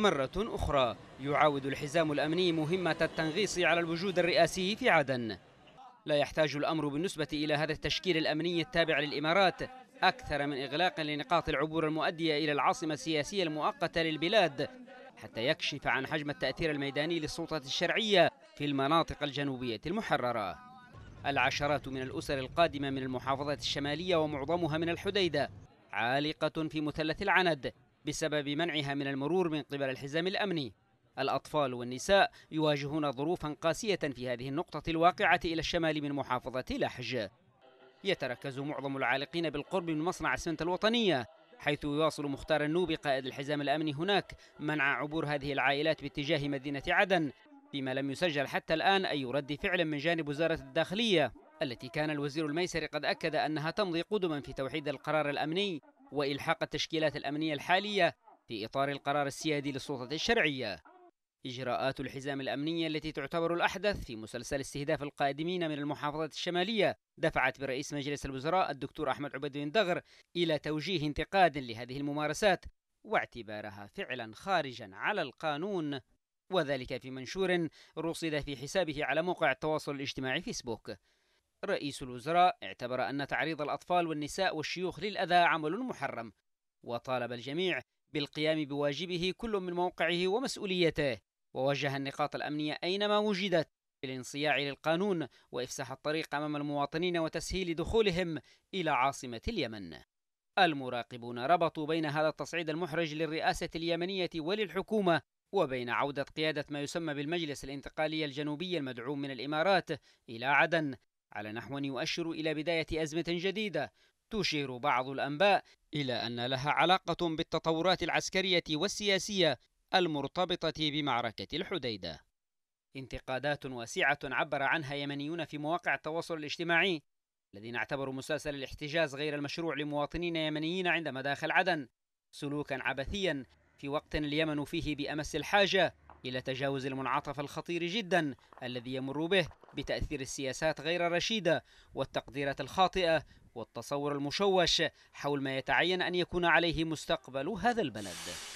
مرة أخرى يعاود الحزام الأمني مهمة التنغيص على الوجود الرئاسي في عدن لا يحتاج الأمر بالنسبة إلى هذا التشكيل الأمني التابع للإمارات أكثر من إغلاق لنقاط العبور المؤدية إلى العاصمة السياسية المؤقتة للبلاد حتى يكشف عن حجم التأثير الميداني للسلطة الشرعية في المناطق الجنوبية المحررة العشرات من الأسر القادمة من المحافظات الشمالية ومعظمها من الحديدة عالقة في مثلث العند بسبب منعها من المرور من قبل الحزام الأمني الأطفال والنساء يواجهون ظروفا قاسية في هذه النقطة الواقعة إلى الشمال من محافظة لحج يتركز معظم العالقين بالقرب من مصنع السمنت الوطنية حيث يواصل مختار النوبي قائد الحزام الأمني هناك منع عبور هذه العائلات باتجاه مدينة عدن فيما لم يسجل حتى الآن أي رد فعل من جانب وزارة الداخلية التي كان الوزير الميسري قد أكد أنها تمضي قدما في توحيد القرار الأمني وإلحاق التشكيلات الأمنية الحالية في إطار القرار السيادي للسلطة الشرعية إجراءات الحزام الأمنية التي تعتبر الأحدث في مسلسل استهداف القادمين من المحافظات الشمالية دفعت برئيس مجلس الوزراء الدكتور أحمد عبد بن دغر إلى توجيه انتقاد لهذه الممارسات واعتبارها فعلا خارجا على القانون وذلك في منشور رصد في حسابه على موقع التواصل الاجتماعي فيسبوك رئيس الوزراء اعتبر أن تعريض الأطفال والنساء والشيوخ للأذى عمل محرم وطالب الجميع بالقيام بواجبه كل من موقعه ومسؤوليته ووجه النقاط الأمنية أينما وجدت بالانصياع للقانون وإفساح الطريق أمام المواطنين وتسهيل دخولهم إلى عاصمة اليمن المراقبون ربطوا بين هذا التصعيد المحرج للرئاسة اليمنية وللحكومة وبين عودة قيادة ما يسمى بالمجلس الانتقالي الجنوبي المدعوم من الإمارات إلى عدن على نحو يؤشر إلى بداية أزمة جديدة تشير بعض الأنباء إلى أن لها علاقة بالتطورات العسكرية والسياسية المرتبطة بمعركة الحديدة. انتقادات واسعة عبر عنها يمنيون في مواقع التواصل الاجتماعي الذين اعتبروا مسلسل الاحتجاز غير المشروع لمواطنين يمنيين عند مداخل عدن سلوكا عبثيا في وقت اليمن فيه بأمس الحاجة إلى تجاوز المنعطف الخطير جدا الذي يمر به بتأثير السياسات غير الرشيدة والتقديرات الخاطئة والتصور المشوش حول ما يتعين أن يكون عليه مستقبل هذا البلد